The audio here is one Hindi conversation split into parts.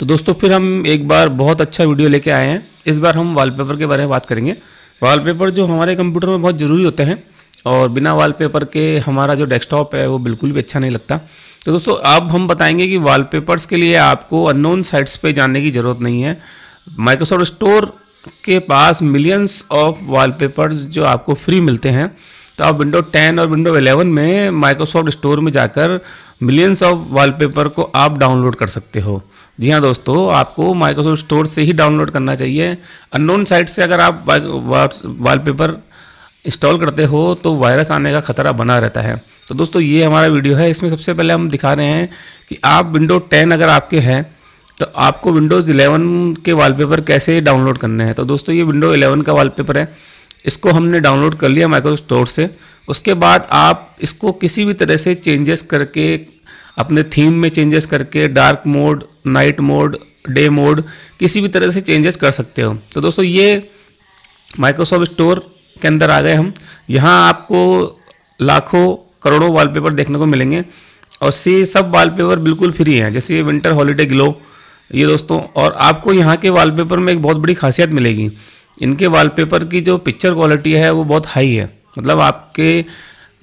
तो दोस्तों फिर हम एक बार बहुत अच्छा वीडियो लेके आए हैं इस बार हम वॉलपेपर के बारे में बात करेंगे वॉलपेपर जो हमारे कंप्यूटर में बहुत ज़रूरी होते हैं और बिना वॉलपेपर के हमारा जो डेस्कटॉप है वो बिल्कुल भी अच्छा नहीं लगता तो दोस्तों अब हम बताएंगे कि वॉलपेपर्स के लिए आपको अननोन साइट्स पे जाने की ज़रूरत नहीं है माइक्रोसॉफ्ट स्टोर के पास मिलियंस ऑफ वॉलपेपर्स जो आपको फ्री मिलते हैं तो आप विंडो 10 और विंडो 11 में माइक्रोसॉफ्ट स्टोर में जाकर मिलियंस ऑफ वॉलपेपर को आप डाउनलोड कर सकते हो जी हाँ दोस्तों आपको माइक्रोसॉफ्ट स्टोर से ही डाउनलोड करना चाहिए अननोन साइट से अगर आप वॉलपेपर इंस्टॉल करते हो तो वायरस आने का खतरा बना रहता है तो दोस्तों ये हमारा वीडियो है इसमें सबसे पहले हम दिखा रहे हैं कि आप विंडो 10 अगर आपके हैं तो आपको विंडोज़ 11 के वॉलपेपर कैसे डाउनलोड करने हैं तो दोस्तों ये विंडो 11 का वॉलपेपर है इसको हमने डाउनलोड कर लिया माइक्रो स्टोर से उसके बाद आप इसको किसी भी तरह से चेंजेस करके अपने थीम में चेंजेस करके dark mode night mode day mode किसी भी तरह से चेंजेस कर सकते हो तो दोस्तों ये माइक्रोसॉफ्ट स्टोर के अंदर आ गए हम यहाँ आपको लाखों करोड़ों वॉलपेपर देखने को मिलेंगे और से सब वॉलपेपर बिल्कुल फ्री हैं जैसे ये विंटर हॉलीडे ग्लो ये दोस्तों और आपको यहाँ के वॉलपेपर में एक बहुत बड़ी खासियत मिलेगी इनके वॉलपेपर की जो पिक्चर क्वालिटी है वो बहुत हाई है मतलब आपके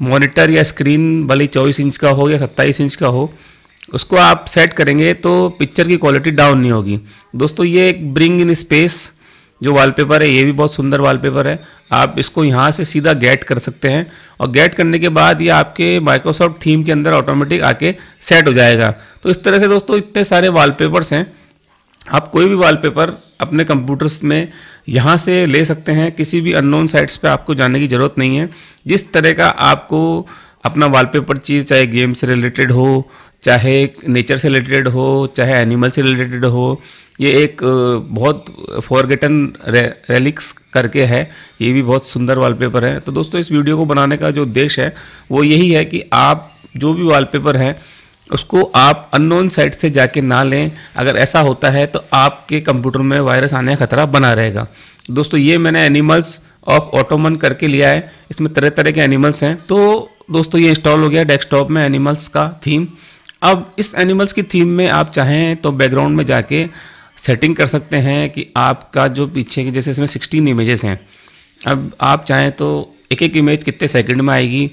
मॉनिटर या स्क्रीन भले चौबीस इंच का हो या सत्ताईस इंच का हो उसको आप सेट करेंगे तो पिक्चर की क्वालिटी डाउन नहीं होगी दोस्तों ये एक ब्रिंग इन स्पेस जो वॉलपेपर है ये भी बहुत सुंदर वॉलपेपर है आप इसको यहाँ से सीधा गेट कर सकते हैं और गेट करने के बाद ये आपके माइक्रोसॉफ्ट थीम के अंदर ऑटोमेटिक आके सेट हो जाएगा तो इस तरह से दोस्तों इतने सारे वॉलपेपर्स हैं आप कोई भी वॉलपेपर अपने कंप्यूटर्स में यहाँ से ले सकते हैं किसी भी अननोन साइट्स पे आपको जाने की ज़रूरत नहीं है जिस तरह का आपको अपना वॉलपेपर चीज़ चाहे गेम से रिलेटेड हो चाहे नेचर से रिलेटेड हो चाहे एनिमल से रिलेटेड हो ये एक बहुत फॉरगेटन रेलिक्स करके है ये भी बहुत सुंदर वॉलपेपर है तो दोस्तों इस वीडियो को बनाने का जो उद्देश्य है वो यही है कि आप जो भी वॉलपेपर हैं उसको आप अननोन साइट से जाके ना लें अगर ऐसा होता है तो आपके कंप्यूटर में वायरस आने का खतरा बना रहेगा दोस्तों ये मैंने एनिमल्स ऑफ ऑटोमन करके लिया है इसमें तरह तरह के एनिमल्स हैं तो दोस्तों ये इंस्टॉल हो गया डेस्कटॉप में एनिमल्स का थीम अब इस एनिमल्स की थीम में आप चाहें तो बैकग्राउंड में जाके सेटिंग कर सकते हैं कि आपका जो पीछे के जैसे इसमें सिक्सटीन इमेजेस हैं अब आप चाहें तो एक एक इमेज कितने सेकंड में आएगी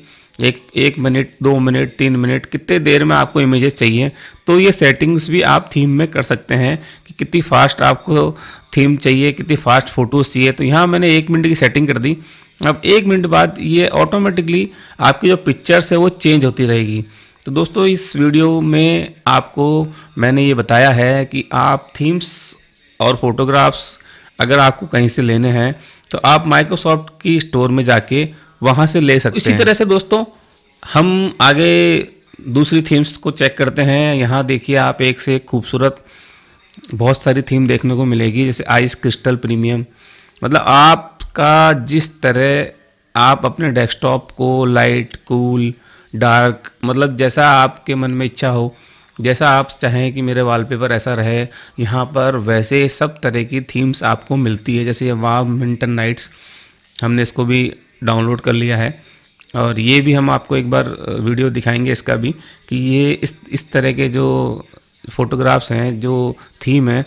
एक एक मिनट दो मिनट तीन मिनट कितने देर में आपको इमेजेस चाहिए तो ये सेटिंग्स भी आप थीम में कर सकते हैं कि कितनी फास्ट आपको थीम चाहिए कितनी फास्ट फोटोज चाहिए तो यहाँ मैंने एक मिनट की सेटिंग कर दी अब एक मिनट बाद ये ऑटोमेटिकली आपकी जो पिक्चर्स है वो चेंज होती रहेगी तो दोस्तों इस वीडियो में आपको मैंने ये बताया है कि आप थीम्स और फोटोग्राफ्स अगर आपको कहीं से लेने हैं तो आप माइक्रोसॉफ्ट की स्टोर में जाके वहाँ से ले सकते इसी तरह से दोस्तों हम आगे दूसरी थीम्स को चेक करते हैं यहाँ देखिए आप एक से एक खूबसूरत बहुत सारी थीम देखने को मिलेगी जैसे आइस क्रिस्टल प्रीमियम मतलब आपका जिस तरह आप अपने डेस्कटॉप को लाइट कूल डार्क मतलब जैसा आपके मन में इच्छा हो जैसा आप चाहें कि मेरे वॉलपेपर ऐसा रहे यहाँ पर वैसे सब तरह की थीम्स आपको मिलती है जैसे वाह मिंटन नाइट्स हमने इसको भी डाउनलोड कर लिया है और ये भी हम आपको एक बार वीडियो दिखाएंगे इसका भी कि ये इस इस तरह के जो फ़ोटोग्राफ्स हैं जो थीम है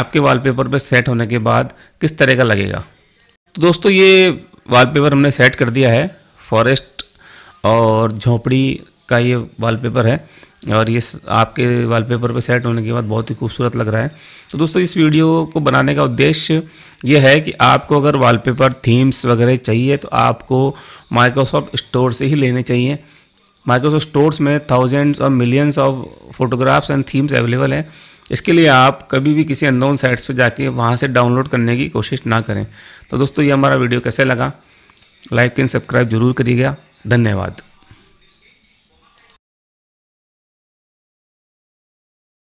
आपके वॉलपेपर पर सेट होने के बाद किस तरह का लगेगा तो दोस्तों ये वॉलपेपर हमने सेट कर दिया है फॉरेस्ट और झोपड़ी का ये वॉलपेपर है और ये आपके वॉलपेपर पे सेट होने के बाद बहुत ही खूबसूरत लग रहा है तो दोस्तों इस वीडियो को बनाने का उद्देश्य ये है कि आपको अगर वॉलपेपर थीम्स वगैरह चाहिए तो आपको माइक्रोसॉफ्ट स्टोर से ही लेने चाहिए माइक्रोसॉफ्ट स्टोर्स में थाउजेंड्स और millions of photographs and themes available हैं इसके लिए आप कभी भी किसी अननोन साइट्स पर जाके वहाँ से डाउनलोड करने की कोशिश ना करें तो दोस्तों ये हमारा वीडियो कैसे लगा लाइक एंड सब्सक्राइब जरूर करिएगा धन्यवाद